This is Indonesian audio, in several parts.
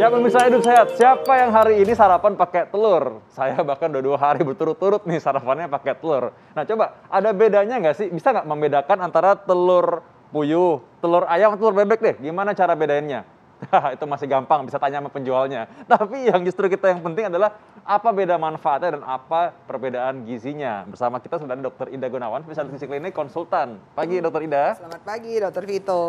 Ya pemirsa hidup sehat, siapa yang hari ini sarapan pakai telur? Saya bahkan udah dua hari berturut-turut nih sarapannya pakai telur. Nah coba, ada bedanya nggak sih? Bisa nggak membedakan antara telur puyuh, telur ayam, telur bebek deh? Gimana cara bedainnya? itu masih gampang, bisa tanya sama penjualnya. Tapi yang justru kita yang penting adalah apa beda manfaatnya dan apa perbedaan gizinya. Bersama kita sudah ada Dr. Ida Gunawan, spesialis gizi klinik konsultan. Pagi hmm. Dr. Ida. Selamat pagi dokter Vito.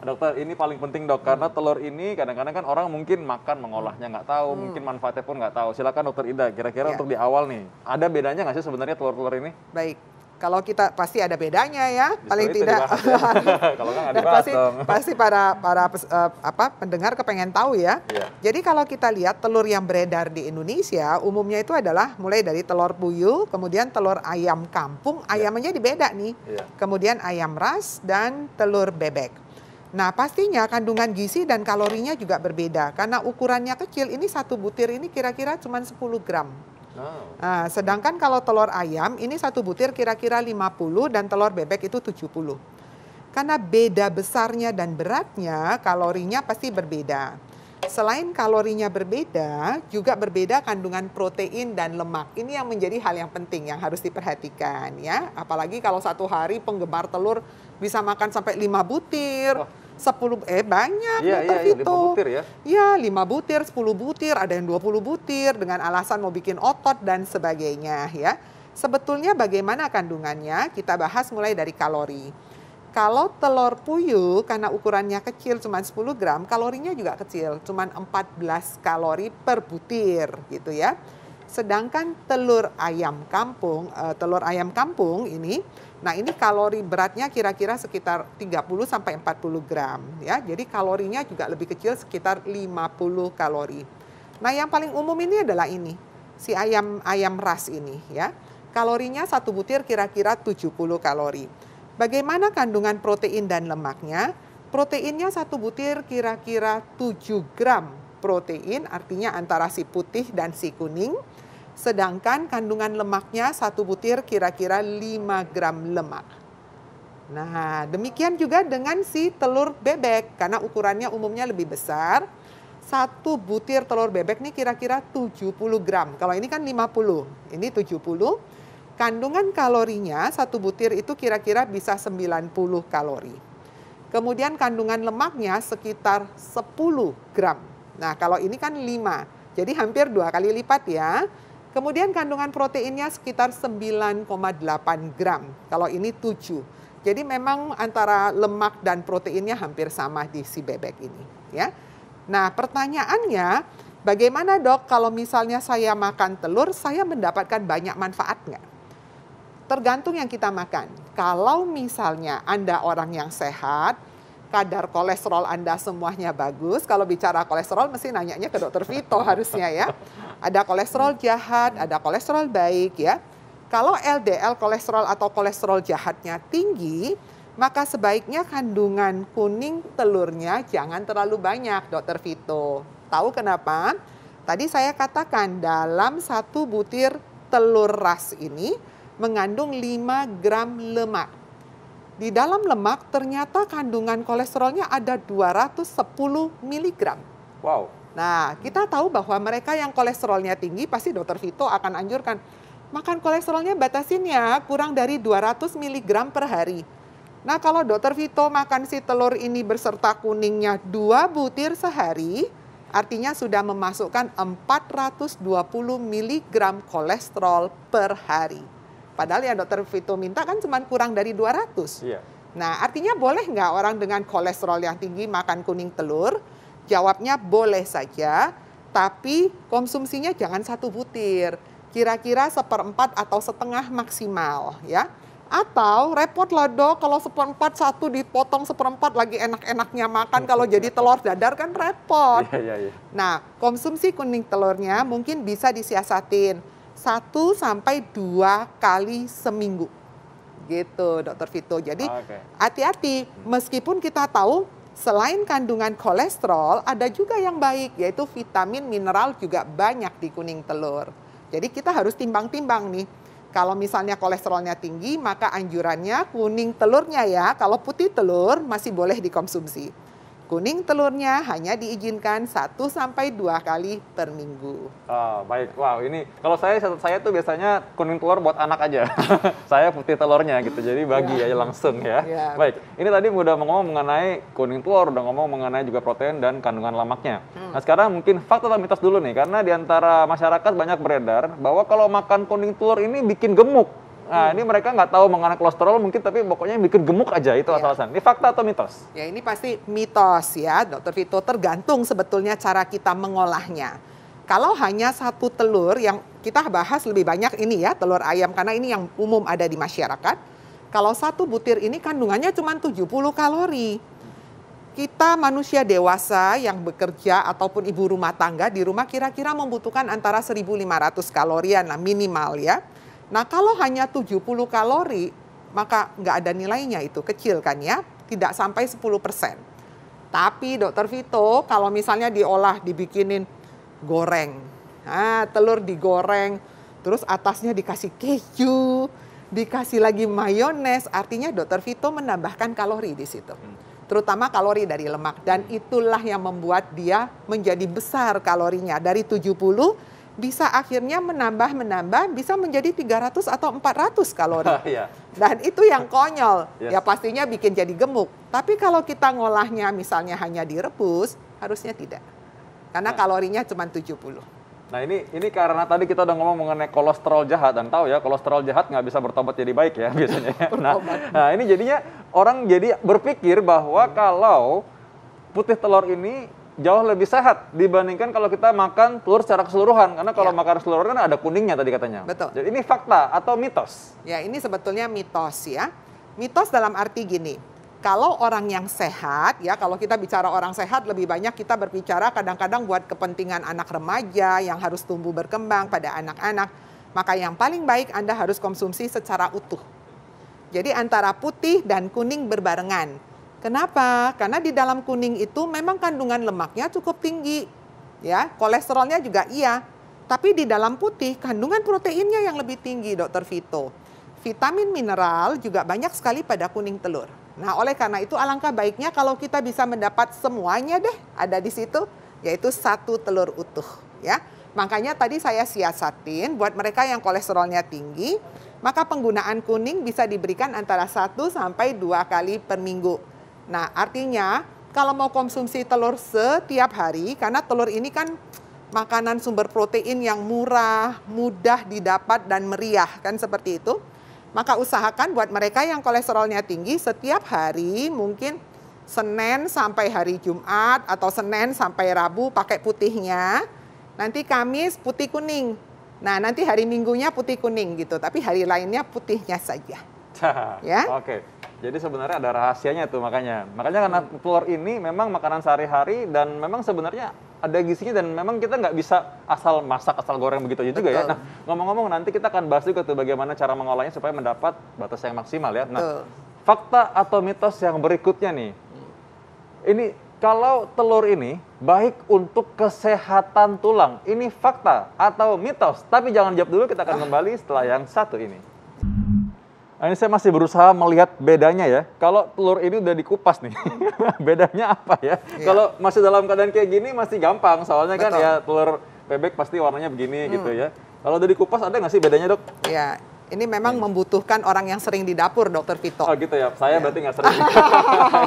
Dokter, ini paling penting dok, karena telur ini kadang-kadang kan orang mungkin makan mengolahnya nggak tahu, hmm. mungkin manfaatnya pun nggak tahu. Silakan dokter Ida, kira-kira ya. untuk di awal nih, ada bedanya nggak sih sebenarnya telur-telur ini? Baik, kalau kita pasti ada bedanya ya, paling tidak. Ya. kalau nah, pasti, pasti para para uh, apa pendengar kepengen tahu ya. Yeah. Jadi kalau kita lihat telur yang beredar di Indonesia umumnya itu adalah mulai dari telur puyuh, kemudian telur ayam kampung, iya. ayamnya yeah. dibeda nih. Yeah. Kemudian ayam ras dan telur bebek. Nah, pastinya kandungan gizi dan kalorinya juga berbeda karena ukurannya kecil. Ini satu butir ini kira-kira cuma 10 gram. Oh. Nah, sedangkan kalau telur ayam ini satu butir kira-kira 50 dan telur bebek itu 70. Karena beda besarnya dan beratnya, kalorinya pasti berbeda. Selain kalorinya berbeda, juga berbeda kandungan protein dan lemak. Ini yang menjadi hal yang penting yang harus diperhatikan ya. Apalagi kalau satu hari penggemar telur bisa makan sampai 5 butir. Oh 10 eh banyak iya, iya, iya, gitu. butir ya. Iya, 5 butir, 10 butir, ada yang 20 butir dengan alasan mau bikin otot dan sebagainya ya. Sebetulnya bagaimana kandungannya? Kita bahas mulai dari kalori. Kalau telur puyuh karena ukurannya kecil cuma 10 gram, kalorinya juga kecil, cuma 14 kalori per butir gitu ya. Sedangkan telur ayam kampung, uh, telur ayam kampung ini, nah ini kalori beratnya kira-kira sekitar 30 sampai 40 gram ya. Jadi kalorinya juga lebih kecil sekitar 50 kalori. Nah, yang paling umum ini adalah ini, si ayam ayam ras ini ya. Kalorinya satu butir kira-kira 70 kalori. Bagaimana kandungan protein dan lemaknya? Proteinnya satu butir kira-kira 7 gram protein, artinya antara si putih dan si kuning. Sedangkan kandungan lemaknya satu butir kira-kira 5 gram lemak. Nah, demikian juga dengan si telur bebek karena ukurannya umumnya lebih besar. Satu butir telur bebek ini kira-kira 70 gram. Kalau ini kan 50, ini 70. Kandungan kalorinya satu butir itu kira-kira bisa 90 kalori. Kemudian kandungan lemaknya sekitar 10 gram. Nah, kalau ini kan 5. Jadi hampir dua kali lipat ya. Kemudian kandungan proteinnya sekitar 9,8 gram, kalau ini 7. Jadi memang antara lemak dan proteinnya hampir sama di si bebek ini. ya. Nah pertanyaannya, bagaimana dok kalau misalnya saya makan telur, saya mendapatkan banyak manfaat nggak? Tergantung yang kita makan. Kalau misalnya Anda orang yang sehat, kadar kolesterol Anda semuanya bagus. Kalau bicara kolesterol mesti nanyanya ke dokter Vito harusnya ya. Ada kolesterol jahat, ada kolesterol baik ya. Kalau LDL kolesterol atau kolesterol jahatnya tinggi, maka sebaiknya kandungan kuning telurnya jangan terlalu banyak, Dokter Vito. Tahu kenapa? Tadi saya katakan dalam satu butir telur ras ini mengandung 5 gram lemak. Di dalam lemak ternyata kandungan kolesterolnya ada 210 miligram. Wow. Nah, kita tahu bahwa mereka yang kolesterolnya tinggi pasti dokter Vito akan anjurkan makan kolesterolnya batasin ya kurang dari 200 mg per hari. Nah, kalau dokter Vito makan si telur ini berserta kuningnya dua butir sehari, artinya sudah memasukkan 420 mg kolesterol per hari. Padahal ya dokter Vito minta kan cuma kurang dari 200. Iya. Nah, artinya boleh nggak orang dengan kolesterol yang tinggi makan kuning telur? Jawabnya boleh saja, tapi konsumsinya jangan satu butir, kira-kira seperempat atau setengah maksimal ya. Atau repot lah dok kalau seperempat satu dipotong seperempat lagi enak-enaknya makan kalau jadi telur dadar kan repot. Ya, ya, ya. Nah konsumsi kuning telurnya mungkin bisa disiasatin satu sampai dua kali seminggu gitu dokter Vito. Jadi ah, hati-hati okay. meskipun kita tahu Selain kandungan kolesterol, ada juga yang baik, yaitu vitamin, mineral juga banyak di kuning telur. Jadi kita harus timbang-timbang nih. Kalau misalnya kolesterolnya tinggi, maka anjurannya kuning telurnya ya. Kalau putih telur masih boleh dikonsumsi. Kuning telurnya hanya diizinkan 1 sampai dua kali per minggu. Oh, baik. Wow, ini kalau saya saya tuh biasanya kuning telur buat anak aja. saya putih telurnya gitu. Jadi bagi iya. ya, aja langsung ya. ya. Baik. Ini tadi udah ngomong mengenai kuning telur, udah ngomong mengenai juga protein dan kandungan lemaknya. Hmm. Nah, sekarang mungkin fakta atau mitos dulu nih karena di antara masyarakat banyak beredar bahwa kalau makan kuning telur ini bikin gemuk. Nah, hmm. ini mereka nggak tahu mengenai kolesterol mungkin, tapi pokoknya yang bikin gemuk aja itu ya. asal Ini fakta atau mitos? Ya, ini pasti mitos ya, Dokter Vito. Tergantung sebetulnya cara kita mengolahnya. Kalau hanya satu telur yang kita bahas lebih banyak ini ya, telur ayam, karena ini yang umum ada di masyarakat. Kalau satu butir ini kandungannya cuma 70 kalori. Kita manusia dewasa yang bekerja ataupun ibu rumah tangga di rumah kira-kira membutuhkan antara 1.500 kalorian lah minimal ya Nah kalau hanya 70 kalori, maka nggak ada nilainya itu, kecil kan ya, tidak sampai 10 persen. Tapi dokter Vito, kalau misalnya diolah, dibikinin goreng, nah, telur digoreng, terus atasnya dikasih keju, dikasih lagi mayones, artinya dokter Vito menambahkan kalori di situ. Hmm. Terutama kalori dari lemak dan hmm. itulah yang membuat dia menjadi besar kalorinya dari 70 bisa akhirnya menambah-menambah bisa menjadi 300 atau 400 kalori. yeah. Dan itu yang konyol. Ya pastinya bikin jadi gemuk. Tapi kalau kita ngolahnya misalnya hanya direbus, harusnya tidak. Karena nah. kalorinya cuma 70. Nah ini ini karena tadi kita udah ngomong mengenai kolesterol jahat dan tahu ya kolesterol jahat nggak bisa bertobat jadi baik ya biasanya. Ya. nah, nah ini jadinya orang jadi berpikir bahwa kalau putih telur ini jauh lebih sehat dibandingkan kalau kita makan telur secara keseluruhan karena kalau ya. makan keseluruhan kan ada kuningnya tadi katanya. Betul. Jadi ini fakta atau mitos? Ya, ini sebetulnya mitos ya. Mitos dalam arti gini. Kalau orang yang sehat ya, kalau kita bicara orang sehat lebih banyak kita berbicara kadang-kadang buat kepentingan anak remaja yang harus tumbuh berkembang pada anak-anak. Maka yang paling baik Anda harus konsumsi secara utuh. Jadi antara putih dan kuning berbarengan Kenapa? Karena di dalam kuning itu memang kandungan lemaknya cukup tinggi, ya kolesterolnya juga iya. Tapi di dalam putih kandungan proteinnya yang lebih tinggi, Dokter Vito. Vitamin mineral juga banyak sekali pada kuning telur. Nah, oleh karena itu alangkah baiknya kalau kita bisa mendapat semuanya deh ada di situ, yaitu satu telur utuh, ya. Makanya tadi saya siasatin buat mereka yang kolesterolnya tinggi, maka penggunaan kuning bisa diberikan antara 1 sampai 2 kali per minggu. Nah, artinya kalau mau konsumsi telur setiap hari, karena telur ini kan makanan sumber protein yang murah, mudah didapat dan meriah kan seperti itu. Maka usahakan buat mereka yang kolesterolnya tinggi setiap hari mungkin Senin sampai hari Jumat atau Senin sampai Rabu pakai putihnya. Nanti Kamis putih kuning. Nah, nanti hari Minggunya putih kuning gitu, tapi hari lainnya putihnya saja. ya. Oke. Okay. Jadi sebenarnya ada rahasianya tuh makanya. Makanya karena hmm. telur ini memang makanan sehari-hari dan memang sebenarnya ada gizinya dan memang kita nggak bisa asal masak asal goreng begitu aja juga ya. Nah ngomong-ngomong nanti kita akan bahas juga tuh bagaimana cara mengolahnya supaya mendapat batas yang maksimal ya. Nah Betul. fakta atau mitos yang berikutnya nih, ini kalau telur ini baik untuk kesehatan tulang, ini fakta atau mitos? Tapi jangan jawab dulu, kita akan ah. kembali setelah yang satu ini ini saya masih berusaha melihat bedanya ya. Kalau telur ini udah dikupas nih, bedanya apa ya? Iya. Kalau masih dalam keadaan kayak gini masih gampang, soalnya kan Betul. kan ya telur bebek pasti warnanya begini hmm. gitu ya. Kalau udah dikupas ada nggak sih bedanya dok? Iya, ini memang hmm. membutuhkan orang yang sering di dapur, Dokter Vito. Oh gitu ya, saya ya. berarti nggak sering.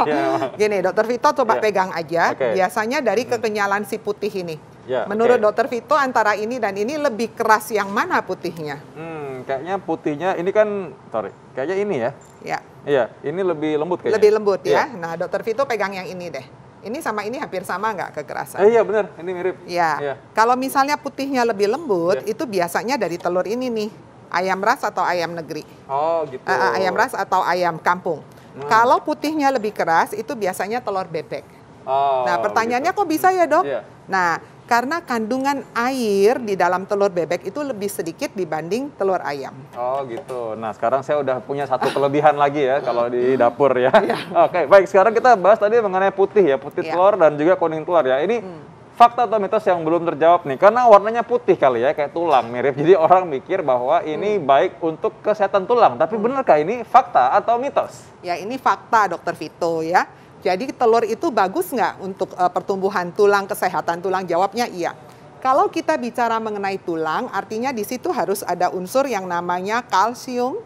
Iya. Gini, Dokter Vito coba ya. pegang aja. Okay. Biasanya dari hmm. kekenyalan si putih ini. Ya, Menurut okay. dokter Vito antara ini dan ini lebih keras yang mana putihnya? Hmm, kayaknya putihnya ini kan, sorry, kayaknya ini ya. Ya. Iya, ini lebih lembut kayaknya. Lebih lembut ya. ya. Nah, dokter Vito pegang yang ini deh. Ini sama ini hampir sama nggak kekerasan? Eh, iya benar, ini mirip. Ya. ya. Kalau misalnya putihnya lebih lembut, ya. itu biasanya dari telur ini nih, ayam ras atau ayam negeri. Oh gitu. Uh, ayam ras atau ayam kampung. Hmm. Kalau putihnya lebih keras, itu biasanya telur bebek. Oh, nah, pertanyaannya gitu. kok bisa ya dok? Yeah. Nah, karena kandungan air di dalam telur bebek itu lebih sedikit dibanding telur ayam. Oh gitu. Nah sekarang saya udah punya satu kelebihan lagi ya kalau di dapur ya. ya. Oke baik sekarang kita bahas tadi mengenai putih ya putih ya. telur dan juga kuning telur ya. Ini hmm. fakta atau mitos yang belum terjawab nih karena warnanya putih kali ya kayak tulang mirip. Jadi orang mikir bahwa ini hmm. baik untuk kesehatan tulang. Tapi hmm. benarkah ini fakta atau mitos? Ya ini fakta dokter Vito ya jadi telur itu bagus nggak untuk uh, pertumbuhan tulang, kesehatan tulang? Jawabnya iya. Kalau kita bicara mengenai tulang, artinya di situ harus ada unsur yang namanya kalsium,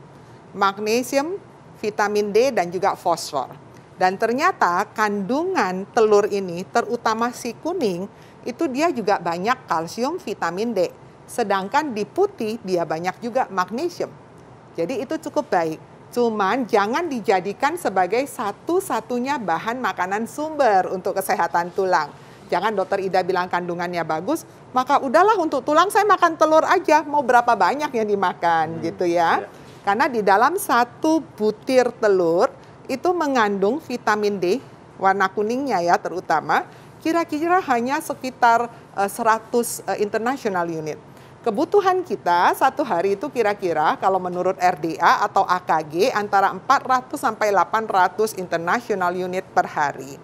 magnesium, vitamin D, dan juga fosfor. Dan ternyata kandungan telur ini, terutama si kuning, itu dia juga banyak kalsium, vitamin D. Sedangkan di putih dia banyak juga magnesium. Jadi itu cukup baik. Cuman jangan dijadikan sebagai satu-satunya bahan makanan sumber untuk kesehatan tulang. Jangan dokter Ida bilang kandungannya bagus, maka udahlah untuk tulang saya makan telur aja, mau berapa banyak yang dimakan hmm. gitu ya. ya. Karena di dalam satu butir telur itu mengandung vitamin D, warna kuningnya ya terutama, kira-kira hanya sekitar 100 eh, eh, international unit. Kebutuhan kita satu hari itu kira-kira kalau menurut RDA atau AKG antara 400 sampai 800 international unit per hari.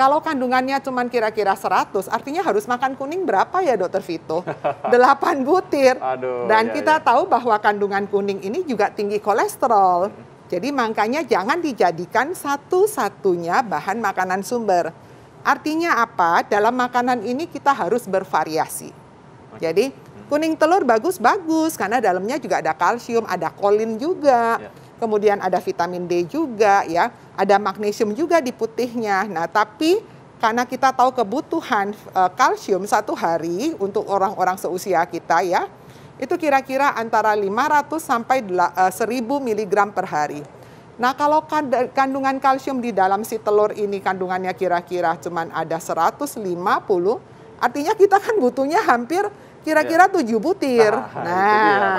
Kalau kandungannya cuma kira-kira 100, artinya harus makan kuning berapa ya Dokter Vito? 8 butir. Aduh, Dan iya, kita iya. tahu bahwa kandungan kuning ini juga tinggi kolesterol. Hmm. Jadi makanya jangan dijadikan satu-satunya bahan makanan sumber. Artinya apa? Dalam makanan ini kita harus bervariasi. Jadi Kuning telur bagus-bagus karena dalamnya juga ada kalsium, ada kolin juga. Ya. Kemudian ada vitamin D juga ya, ada magnesium juga di putihnya. Nah, tapi karena kita tahu kebutuhan e, kalsium satu hari untuk orang-orang seusia kita ya, itu kira-kira antara 500 sampai 1000 eh, mg per hari. Nah, kalau kan-, kandungan kalsium di dalam si telur ini kandungannya kira-kira cuma ada 150, artinya kita kan butuhnya hampir kira-kira iya. tujuh butir. Nah,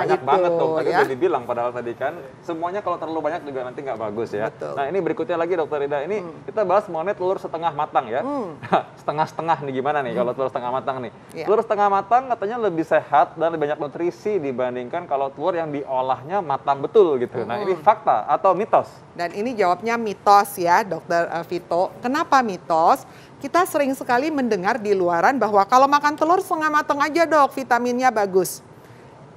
nah itu dia. banyak itu, banget gitu, tuh. Tadi ya. dibilang padahal tadi kan semuanya kalau terlalu banyak juga nanti nggak bagus ya. Betul. Nah ini berikutnya lagi dokter Ida, ini hmm. kita bahas mengenai telur setengah matang ya. Hmm. Setengah-setengah hmm. nih gimana nih hmm. kalau telur setengah matang nih? Yeah. Telur setengah matang katanya lebih sehat dan lebih banyak nutrisi dibandingkan kalau telur yang diolahnya matang betul gitu. Hmm. Nah ini hmm. fakta atau mitos? Dan ini jawabnya mitos ya dokter eh, Vito. Kenapa mitos? kita sering sekali mendengar di luaran bahwa kalau makan telur setengah matang aja dok, vitaminnya bagus.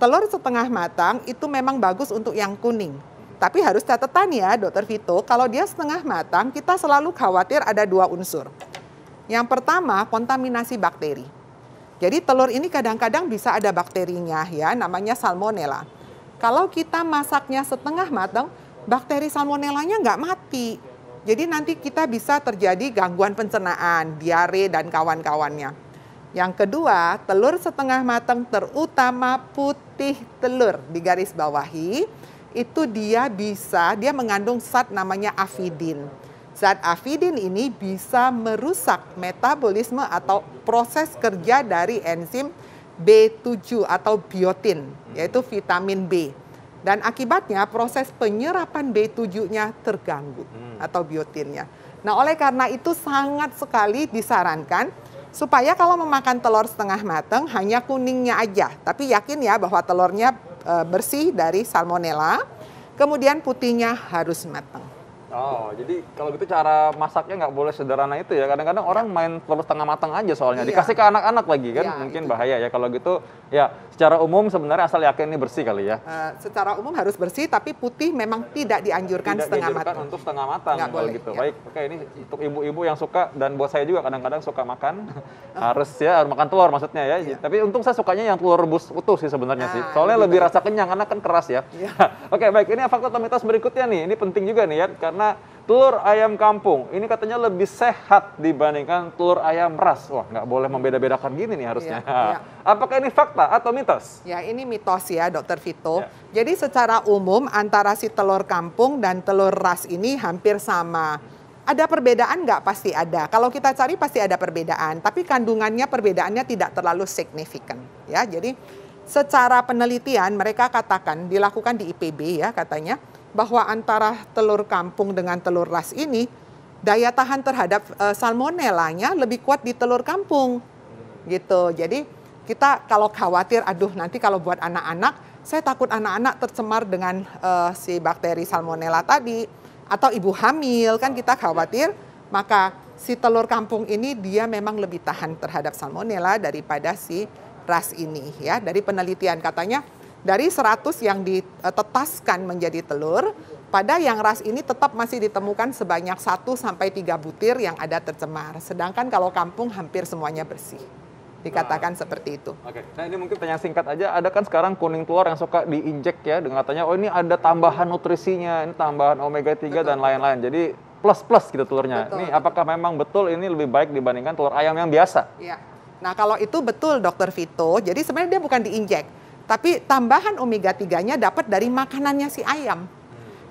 Telur setengah matang itu memang bagus untuk yang kuning. Tapi harus catatan ya dokter Vito, kalau dia setengah matang kita selalu khawatir ada dua unsur. Yang pertama kontaminasi bakteri. Jadi telur ini kadang-kadang bisa ada bakterinya ya, namanya salmonella. Kalau kita masaknya setengah matang, bakteri salmonellanya nggak mati jadi nanti kita bisa terjadi gangguan pencernaan, diare dan kawan-kawannya. Yang kedua, telur setengah matang terutama putih telur di garis bawahi itu dia bisa dia mengandung zat namanya afidin. Zat afidin ini bisa merusak metabolisme atau proses kerja dari enzim B7 atau biotin, yaitu vitamin B. Dan akibatnya proses penyerapan B7-nya terganggu hmm. atau biotinnya. Nah, oleh karena itu sangat sekali disarankan supaya kalau memakan telur setengah matang hanya kuningnya aja, tapi yakin ya bahwa telurnya e, bersih dari salmonella. Kemudian putihnya harus matang. Oh, jadi kalau gitu cara masaknya nggak boleh sederhana itu ya. Kadang-kadang orang main telur setengah matang aja soalnya. Iya. Dikasih ke anak-anak lagi kan, ya, mungkin bahaya ya. Kalau gitu ya Secara umum sebenarnya asal yakin ini bersih kali ya. Uh, secara umum harus bersih, tapi putih memang tidak dianjurkan tidak setengah dianjurkan matang. untuk setengah matang Nggak boleh, gitu. Ya. Baik, oke ini untuk ibu-ibu yang suka dan buat saya juga kadang-kadang suka makan uh. harus ya harus makan telur maksudnya ya. Yeah. Tapi untung saya sukanya yang telur rebus utuh sih sebenarnya nah, sih. Ah, Soalnya gitu. lebih rasa kenyang karena kan keras ya. Yeah. oke baik ini faktor mitos berikutnya nih. Ini penting juga nih ya karena telur ayam kampung ini katanya lebih sehat dibandingkan telur ayam ras. Wah, nggak boleh membeda-bedakan gini nih harusnya. Ya, ya. Apakah ini fakta atau mitos? Ya, ini mitos ya, Dokter Vito. Ya. Jadi secara umum antara si telur kampung dan telur ras ini hampir sama. Ada perbedaan nggak? Pasti ada. Kalau kita cari pasti ada perbedaan, tapi kandungannya perbedaannya tidak terlalu signifikan. Ya, jadi secara penelitian mereka katakan dilakukan di IPB ya katanya bahwa antara telur kampung dengan telur ras ini daya tahan terhadap uh, salmonellanya lebih kuat di telur kampung. Gitu. Jadi kita kalau khawatir aduh nanti kalau buat anak-anak saya takut anak-anak tercemar dengan uh, si bakteri salmonella tadi atau ibu hamil kan kita khawatir maka si telur kampung ini dia memang lebih tahan terhadap salmonella daripada si ras ini ya dari penelitian katanya dari 100 yang ditetaskan menjadi telur, pada yang ras ini tetap masih ditemukan sebanyak 1 sampai 3 butir yang ada tercemar. Sedangkan kalau kampung hampir semuanya bersih. Dikatakan nah, seperti itu. Oke. Nah, ini mungkin tanya singkat aja. Ada kan sekarang kuning telur yang suka diinjek ya dengan katanya oh ini ada tambahan nutrisinya, ini tambahan omega 3 Betul. dan lain-lain. Jadi plus-plus gitu telurnya. Betul. Ini apakah memang betul ini lebih baik dibandingkan telur ayam yang biasa? Iya. Nah, kalau itu betul Dokter Vito. Jadi sebenarnya dia bukan diinjek tapi tambahan omega 3-nya dapat dari makanannya si ayam.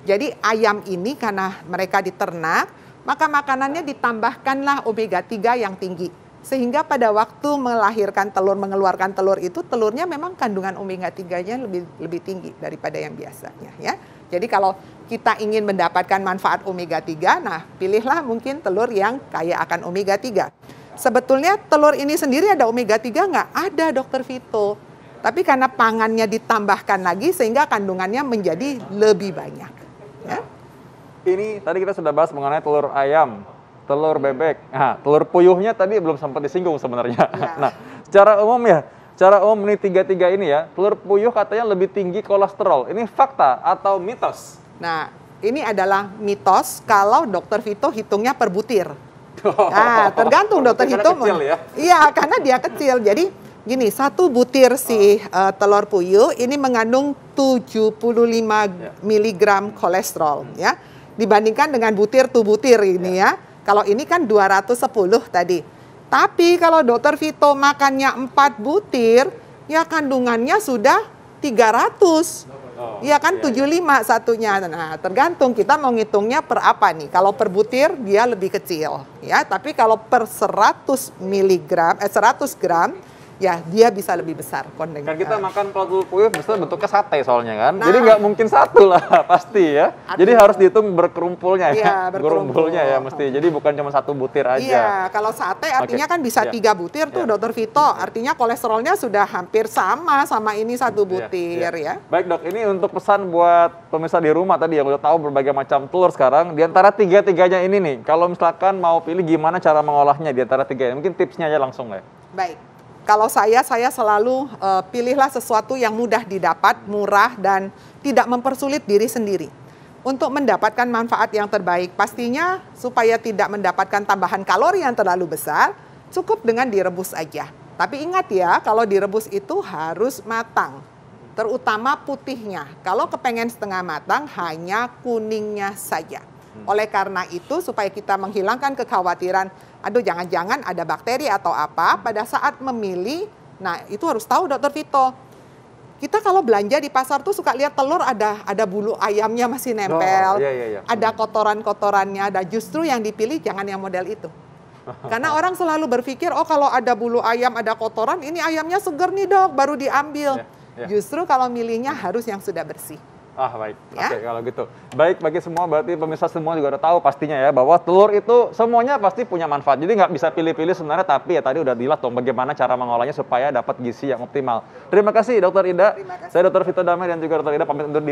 Jadi ayam ini karena mereka diternak, maka makanannya ditambahkanlah omega 3 yang tinggi. Sehingga pada waktu melahirkan telur, mengeluarkan telur itu, telurnya memang kandungan omega 3-nya lebih, lebih tinggi daripada yang biasanya. ya. Jadi kalau kita ingin mendapatkan manfaat omega 3, nah pilihlah mungkin telur yang kaya akan omega 3. Sebetulnya telur ini sendiri ada omega 3 nggak? Ada dokter Vito tapi karena pangannya ditambahkan lagi sehingga kandungannya menjadi lebih banyak. Ya. Ini tadi kita sudah bahas mengenai telur ayam, telur bebek. Nah, telur puyuhnya tadi belum sempat disinggung sebenarnya. Ya. Nah, secara umum ya, secara umum ini tiga-tiga ini ya, telur puyuh katanya lebih tinggi kolesterol. Ini fakta atau mitos? Nah, ini adalah mitos kalau dokter Vito hitungnya per butir. Nah, tergantung dokter hitung. Kecil ya? Iya, karena dia kecil. Jadi gini, satu butir si uh, telur puyuh ini mengandung 75 yeah. miligram kolesterol hmm. ya. Dibandingkan dengan butir tuh butir ini yeah. ya. Kalau ini kan 210 tadi. Tapi kalau dokter Vito makannya 4 butir, ya kandungannya sudah 300. Oh, ya kan iya, 75 iya. satunya. Nah, tergantung kita mau ngitungnya per apa nih. Kalau per butir dia lebih kecil ya, tapi kalau per 100 miligram eh 100 gram ya dia bisa lebih besar kondeng. Kan kita eh. makan kalau puyuh besar bentuknya sate soalnya kan. Nah, Jadi nggak mungkin satu lah pasti ya. Artinya, Jadi harus dihitung berkerumpulnya ya, berkerumpulnya iya, ya mesti. Jadi bukan cuma satu butir aja. Iya, kalau sate artinya okay. kan bisa yeah. tiga butir tuh yeah. dokter Vito. Artinya kolesterolnya sudah hampir sama sama ini satu iya, butir ya. ya. Baik dok, ini untuk pesan buat pemirsa di rumah tadi yang udah tahu berbagai macam telur sekarang. Di antara tiga-tiganya ini nih, kalau misalkan mau pilih gimana cara mengolahnya di antara tiga ini, mungkin tipsnya aja langsung ya. Baik kalau saya, saya selalu uh, pilihlah sesuatu yang mudah didapat, murah, dan tidak mempersulit diri sendiri. Untuk mendapatkan manfaat yang terbaik, pastinya supaya tidak mendapatkan tambahan kalori yang terlalu besar, cukup dengan direbus aja. Tapi ingat ya, kalau direbus itu harus matang, terutama putihnya. Kalau kepengen setengah matang, hanya kuningnya saja. Hmm. Oleh karena itu supaya kita menghilangkan kekhawatiran, aduh jangan-jangan ada bakteri atau apa, pada saat memilih, nah itu harus tahu dokter Vito. Kita kalau belanja di pasar tuh suka lihat telur ada ada bulu ayamnya masih nempel, oh, iya, iya, iya. ada hmm. kotoran-kotorannya, ada justru yang dipilih jangan yang model itu. Karena orang selalu berpikir, oh kalau ada bulu ayam, ada kotoran, ini ayamnya seger nih dok, baru diambil. Yeah, yeah. Justru kalau milihnya harus yang sudah bersih. Ah baik, ya? oke kalau gitu. Baik bagi semua berarti pemirsa semua juga udah tahu pastinya ya bahwa telur itu semuanya pasti punya manfaat. Jadi nggak bisa pilih-pilih sebenarnya tapi ya tadi udah dilihat dong bagaimana cara mengolahnya supaya dapat gizi yang optimal. Terima kasih Dokter Ida. kasih. Saya Dokter Vito Damai dan juga Dokter Ida pamit undur diri.